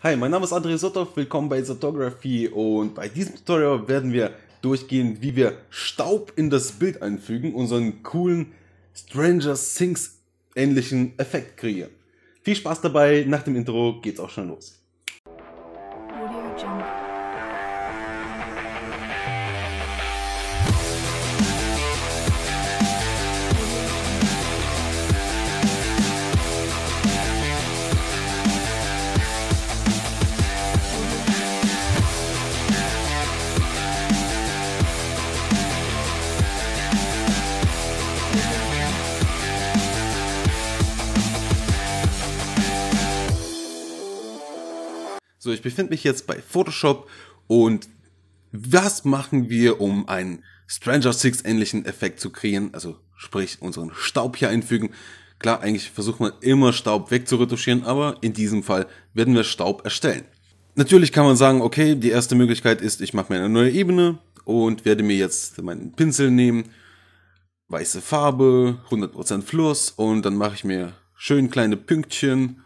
Hi, mein Name ist André Sotov, willkommen bei Sotography und bei diesem Tutorial werden wir durchgehen, wie wir Staub in das Bild einfügen, unseren coolen Stranger Things ähnlichen Effekt kreieren. Viel Spaß dabei, nach dem Intro geht's auch schon los. So, ich befinde mich jetzt bei Photoshop und was machen wir, um einen Stranger Six ähnlichen Effekt zu kreieren? Also sprich unseren Staub hier einfügen. Klar, eigentlich versucht man immer Staub wegzuretuschieren, aber in diesem Fall werden wir Staub erstellen. Natürlich kann man sagen, okay, die erste Möglichkeit ist, ich mache mir eine neue Ebene und werde mir jetzt meinen Pinsel nehmen, weiße Farbe, 100% Fluss und dann mache ich mir schön kleine Pünktchen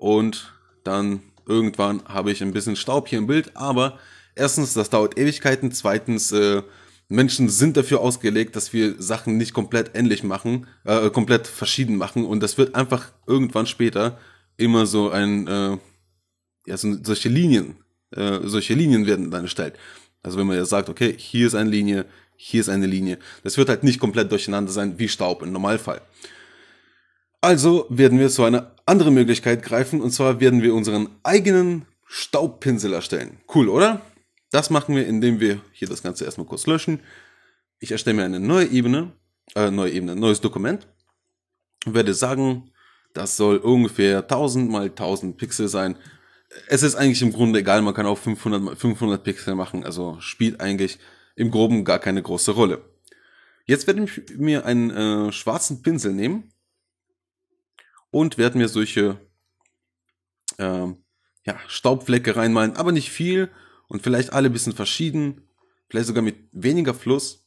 und dann irgendwann habe ich ein bisschen Staub hier im Bild, aber erstens, das dauert Ewigkeiten, zweitens, äh, Menschen sind dafür ausgelegt, dass wir Sachen nicht komplett ähnlich machen, äh, komplett verschieden machen und das wird einfach irgendwann später immer so ein, äh, ja, so, solche Linien, äh, solche Linien werden dann erstellt. Also wenn man ja sagt, okay, hier ist eine Linie, hier ist eine Linie, das wird halt nicht komplett durcheinander sein wie Staub im Normalfall. Also werden wir zu einer anderen Möglichkeit greifen und zwar werden wir unseren eigenen Staubpinsel erstellen. Cool, oder? Das machen wir, indem wir hier das Ganze erstmal kurz löschen. Ich erstelle mir eine neue Ebene, äh, neue Ebene, neues Dokument und werde sagen, das soll ungefähr 1000 mal 1000 Pixel sein. Es ist eigentlich im Grunde egal, man kann auch 500 mal 500 Pixel machen, also spielt eigentlich im Groben gar keine große Rolle. Jetzt werde ich mir einen äh, schwarzen Pinsel nehmen und werden mir solche ähm, ja, Staubflecke reinmalen, aber nicht viel und vielleicht alle ein bisschen verschieden, vielleicht sogar mit weniger Fluss.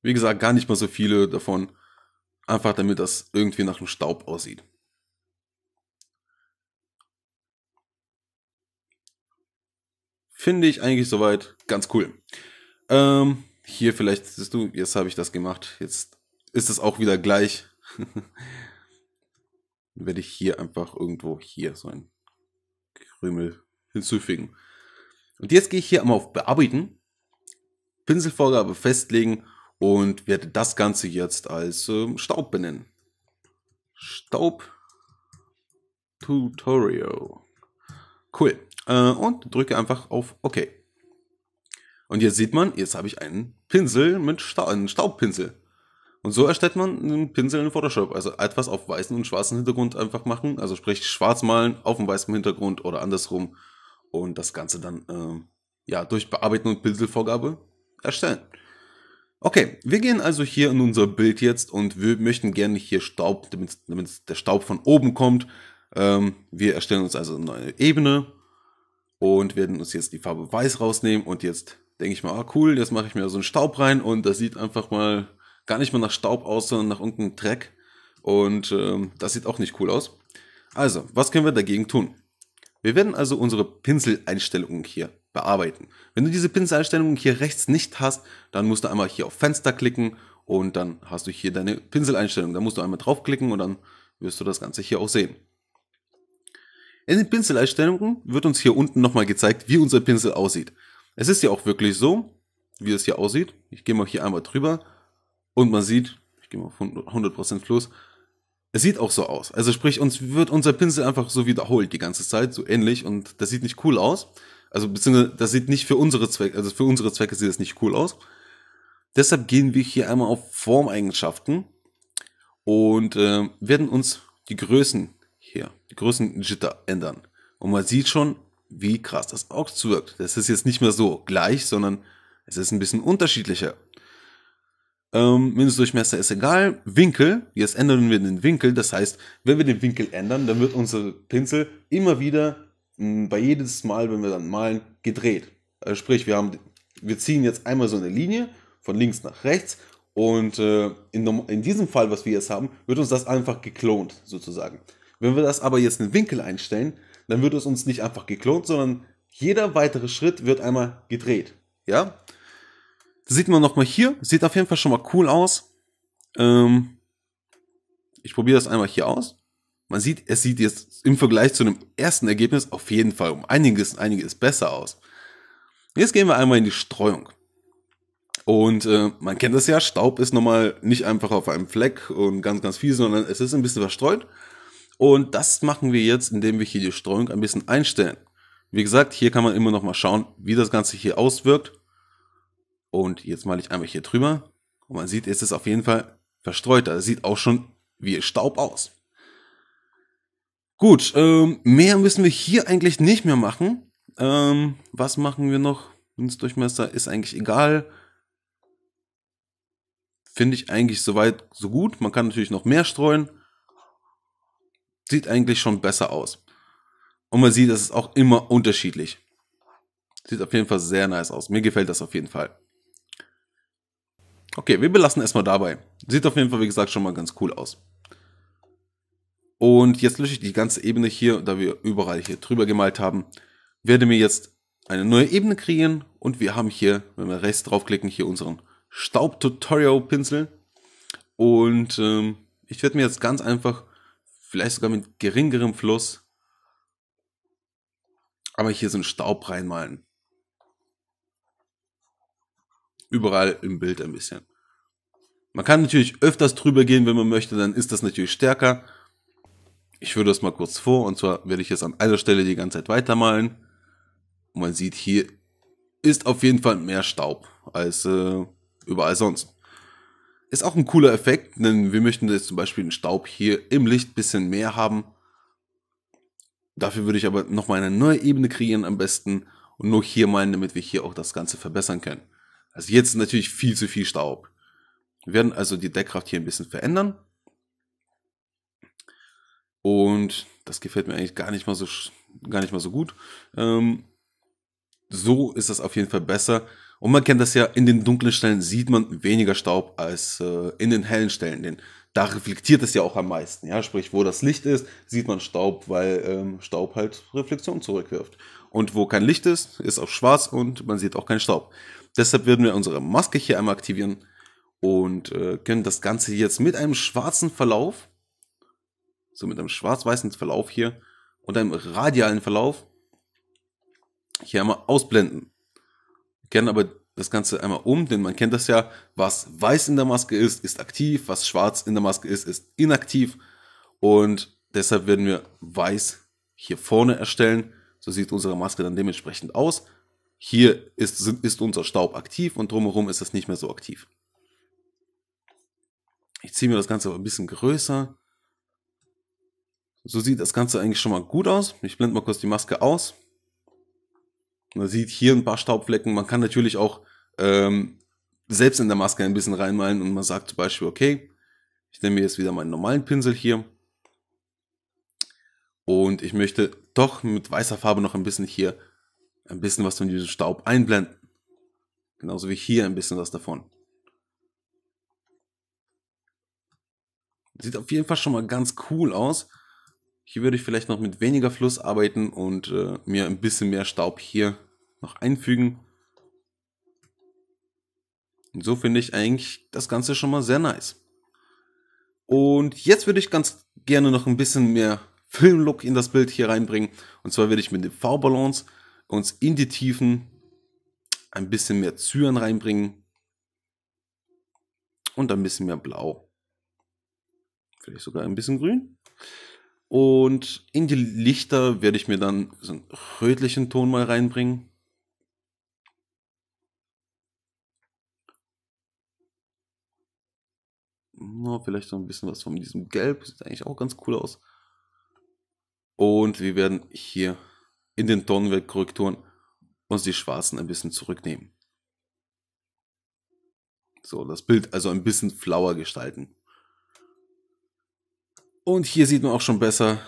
Wie gesagt, gar nicht mal so viele davon, einfach damit das irgendwie nach einem Staub aussieht. Finde ich eigentlich soweit ganz cool. Ähm, hier vielleicht siehst du, jetzt habe ich das gemacht. Jetzt ist es auch wieder gleich. Dann werde ich hier einfach irgendwo hier so ein Krümel hinzufügen. Und jetzt gehe ich hier einmal auf Bearbeiten, Pinselvorgabe festlegen und werde das Ganze jetzt als ähm, Staub benennen. Staub Tutorial. Cool. Äh, und drücke einfach auf OK. Und jetzt sieht man, jetzt habe ich einen Pinsel mit Sta einen Staubpinsel. Und so erstellt man einen Pinsel in Photoshop. Also etwas auf weißen und schwarzen Hintergrund einfach machen. Also sprich schwarz malen auf dem weißen Hintergrund oder andersrum. Und das Ganze dann äh, ja, durch Bearbeiten und Pinselvorgabe erstellen. Okay, wir gehen also hier in unser Bild jetzt und wir möchten gerne hier Staub, damit, damit der Staub von oben kommt. Ähm, wir erstellen uns also eine neue Ebene und werden uns jetzt die Farbe weiß rausnehmen und jetzt denke ich mal, ah cool, jetzt mache ich mir so einen Staub rein und das sieht einfach mal gar nicht mehr nach Staub aus, sondern nach irgendeinem Dreck. Und ähm, das sieht auch nicht cool aus. Also, was können wir dagegen tun? Wir werden also unsere Pinseleinstellungen hier bearbeiten. Wenn du diese Pinseleinstellungen hier rechts nicht hast, dann musst du einmal hier auf Fenster klicken und dann hast du hier deine Pinseleinstellungen. Da musst du einmal draufklicken und dann wirst du das Ganze hier auch sehen. In den Pinseleinstellungen wird uns hier unten nochmal gezeigt, wie unser Pinsel aussieht. Es ist ja auch wirklich so, wie es hier aussieht. Ich gehe mal hier einmal drüber und man sieht, ich gehe mal auf 100% Fluss, es sieht auch so aus. Also sprich, uns wird unser Pinsel einfach so wiederholt die ganze Zeit, so ähnlich und das sieht nicht cool aus. Also beziehungsweise das sieht nicht für unsere Zwecke, also für unsere Zwecke sieht es nicht cool aus. Deshalb gehen wir hier einmal auf Formeigenschaften und äh, werden uns die Größen hier, die Größen Jitter ändern. Und man sieht schon, wie krass das auch auswirkt. Das ist jetzt nicht mehr so gleich, sondern es ist ein bisschen unterschiedlicher. Ähm, Mindestdurchmesser ist egal. Winkel, jetzt ändern wir den Winkel. Das heißt, wenn wir den Winkel ändern, dann wird unser Pinsel immer wieder mh, hm, bei jedes Mal, wenn wir dann malen, gedreht. Also sprich, wir, haben, wir ziehen jetzt einmal so eine Linie von links nach rechts und äh, in, in diesem Fall, was wir jetzt haben, wird uns das einfach geklont sozusagen. Wenn wir das aber jetzt in den Winkel einstellen, dann wird es uns nicht einfach geklont, sondern jeder weitere Schritt wird einmal gedreht. Ja? Das sieht man nochmal hier. Sieht auf jeden Fall schon mal cool aus. Ähm, ich probiere das einmal hier aus. Man sieht, es sieht jetzt im Vergleich zu einem ersten Ergebnis auf jeden Fall um einiges, einiges besser aus. Jetzt gehen wir einmal in die Streuung. Und äh, man kennt das ja, Staub ist nochmal nicht einfach auf einem Fleck und ganz, ganz viel, sondern es ist ein bisschen verstreut. Und das machen wir jetzt, indem wir hier die Streuung ein bisschen einstellen. Wie gesagt, hier kann man immer noch mal schauen, wie das Ganze hier auswirkt. Und jetzt male ich einmal hier drüber. Und man sieht, es ist auf jeden Fall verstreuter. Es also sieht auch schon wie Staub aus. Gut, ähm, mehr müssen wir hier eigentlich nicht mehr machen. Ähm, was machen wir noch? Durchmesser ist eigentlich egal. Finde ich eigentlich soweit so gut. Man kann natürlich noch mehr streuen sieht eigentlich schon besser aus. Und man sieht, es ist auch immer unterschiedlich. Sieht auf jeden Fall sehr nice aus. Mir gefällt das auf jeden Fall. Okay, wir belassen erstmal dabei. Sieht auf jeden Fall, wie gesagt, schon mal ganz cool aus. Und jetzt lösche ich die ganze Ebene hier, da wir überall hier drüber gemalt haben. Werde mir jetzt eine neue Ebene kreieren und wir haben hier, wenn wir rechts draufklicken, hier unseren Staub-Tutorial-Pinsel. Und ähm, ich werde mir jetzt ganz einfach vielleicht sogar mit geringerem Fluss. Aber hier so einen Staub reinmalen. Überall im Bild ein bisschen. Man kann natürlich öfters drüber gehen, wenn man möchte, dann ist das natürlich stärker. Ich würde das mal kurz vor und zwar werde ich jetzt an einer Stelle die ganze Zeit weitermalen. Und man sieht, hier ist auf jeden Fall mehr Staub als äh, überall sonst. Ist auch ein cooler Effekt, denn wir möchten jetzt zum Beispiel den Staub hier im Licht ein bisschen mehr haben. Dafür würde ich aber nochmal eine neue Ebene kreieren am besten und nur hier meinen, damit wir hier auch das Ganze verbessern können. Also jetzt natürlich viel zu viel Staub. Wir werden also die Deckkraft hier ein bisschen verändern. Und das gefällt mir eigentlich gar nicht mal so, gar nicht mal so gut. Ähm, so ist das auf jeden Fall besser, und man kennt das ja, in den dunklen Stellen sieht man weniger Staub als äh, in den hellen Stellen. Denn da reflektiert es ja auch am meisten. Ja? Sprich, wo das Licht ist, sieht man Staub, weil ähm, Staub halt Reflexion zurückwirft. Und wo kein Licht ist, ist auch schwarz und man sieht auch keinen Staub. Deshalb würden wir unsere Maske hier einmal aktivieren und äh, können das Ganze jetzt mit einem schwarzen Verlauf, so mit einem schwarz-weißen Verlauf hier und einem radialen Verlauf hier einmal ausblenden kehren aber das Ganze einmal um, denn man kennt das ja, was weiß in der Maske ist, ist aktiv, was schwarz in der Maske ist, ist inaktiv. Und deshalb werden wir weiß hier vorne erstellen. So sieht unsere Maske dann dementsprechend aus. Hier ist, ist unser Staub aktiv und drumherum ist es nicht mehr so aktiv. Ich ziehe mir das Ganze aber ein bisschen größer. So sieht das Ganze eigentlich schon mal gut aus. Ich blende mal kurz die Maske aus. Man sieht hier ein paar Staubflecken. Man kann natürlich auch ähm, selbst in der Maske ein bisschen reinmalen und man sagt zum Beispiel, okay, ich nehme jetzt wieder meinen normalen Pinsel hier und ich möchte doch mit weißer Farbe noch ein bisschen hier ein bisschen was von diesem Staub einblenden. Genauso wie hier ein bisschen was davon. Sieht auf jeden Fall schon mal ganz cool aus. Hier würde ich vielleicht noch mit weniger Fluss arbeiten und äh, mir ein bisschen mehr Staub hier noch einfügen. Und so finde ich eigentlich das Ganze schon mal sehr nice. Und jetzt würde ich ganz gerne noch ein bisschen mehr Filmlook in das Bild hier reinbringen. Und zwar würde ich mit dem V-Balance uns in die Tiefen ein bisschen mehr Zyan reinbringen. Und ein bisschen mehr Blau. Vielleicht sogar ein bisschen Grün. Und in die Lichter werde ich mir dann so einen rötlichen Ton mal reinbringen. No, vielleicht so ein bisschen was von diesem Gelb. Sieht eigentlich auch ganz cool aus. Und wir werden hier in den Tonwerkkorrekturen uns die Schwarzen ein bisschen zurücknehmen. So, das Bild also ein bisschen flauer gestalten. Und hier sieht man auch schon besser,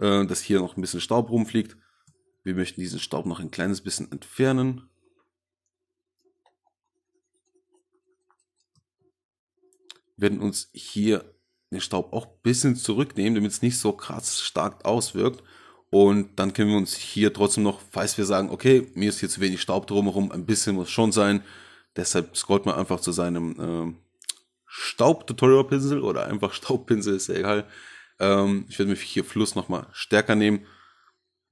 äh, dass hier noch ein bisschen Staub rumfliegt. Wir möchten diesen Staub noch ein kleines bisschen entfernen. Wir werden uns hier den Staub auch ein bisschen zurücknehmen, damit es nicht so krass stark auswirkt. Und dann können wir uns hier trotzdem noch, falls wir sagen, okay, mir ist hier zu wenig Staub drumherum, ein bisschen muss schon sein. Deshalb scrollt man einfach zu seinem äh, Staub-Tutorial-Pinsel oder einfach Staubpinsel, ist ja egal. Ähm, ich werde mir hier Fluss nochmal stärker nehmen.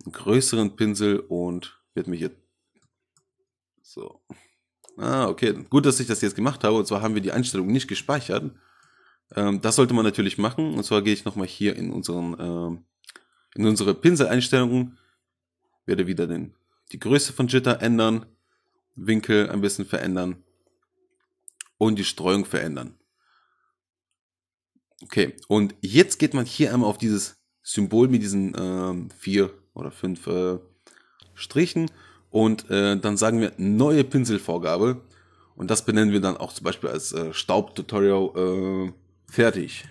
Einen größeren Pinsel und werde mir hier... So. Ah, okay. Gut, dass ich das jetzt gemacht habe. Und zwar haben wir die Einstellung nicht gespeichert. Ähm, das sollte man natürlich machen. Und zwar gehe ich nochmal hier in unseren... Ähm, in unsere Pinseleinstellungen werde wieder den, die Größe von Jitter ändern, Winkel ein bisschen verändern und die Streuung verändern. Okay, und jetzt geht man hier einmal auf dieses Symbol mit diesen ähm, vier oder fünf äh, Strichen und äh, dann sagen wir neue Pinselvorgabe und das benennen wir dann auch zum Beispiel als äh, Staubtutorial äh, fertig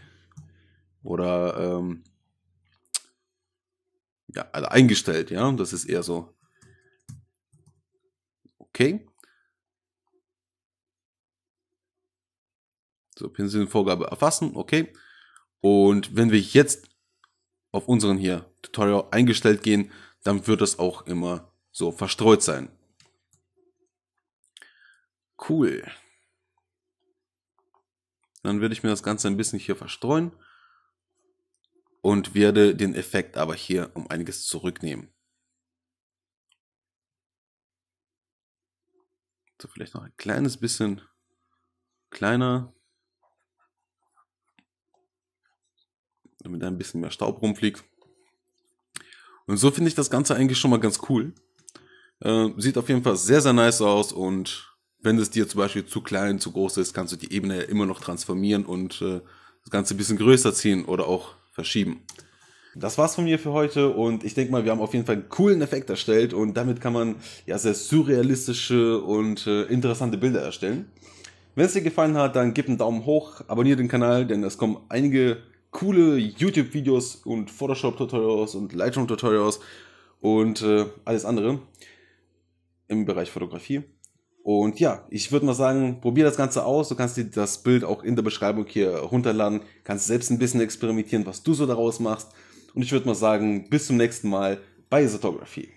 oder ähm, ja, also eingestellt, ja, das ist eher so. Okay, So, Pinselvorgabe erfassen, okay. Und wenn wir jetzt auf unseren hier Tutorial eingestellt gehen, dann wird das auch immer so verstreut sein. Cool. Dann werde ich mir das Ganze ein bisschen hier verstreuen und werde den Effekt aber hier um einiges zurücknehmen. So, vielleicht noch ein kleines bisschen kleiner. damit ein bisschen mehr Staub rumfliegt. Und so finde ich das Ganze eigentlich schon mal ganz cool. Äh, sieht auf jeden Fall sehr, sehr nice aus und wenn es dir zum Beispiel zu klein, zu groß ist, kannst du die Ebene ja immer noch transformieren und äh, das Ganze ein bisschen größer ziehen oder auch verschieben. Das war's von mir für heute und ich denke mal, wir haben auf jeden Fall einen coolen Effekt erstellt und damit kann man ja sehr surrealistische und äh, interessante Bilder erstellen. Wenn es dir gefallen hat, dann gib einen Daumen hoch, abonniere den Kanal, denn es kommen einige coole YouTube-Videos und Photoshop-Tutorials und Lightroom-Tutorials und äh, alles andere im Bereich Fotografie. Und ja, ich würde mal sagen, probier das Ganze aus. Du kannst dir das Bild auch in der Beschreibung hier runterladen, kannst selbst ein bisschen experimentieren, was du so daraus machst. Und ich würde mal sagen, bis zum nächsten Mal bei Photography.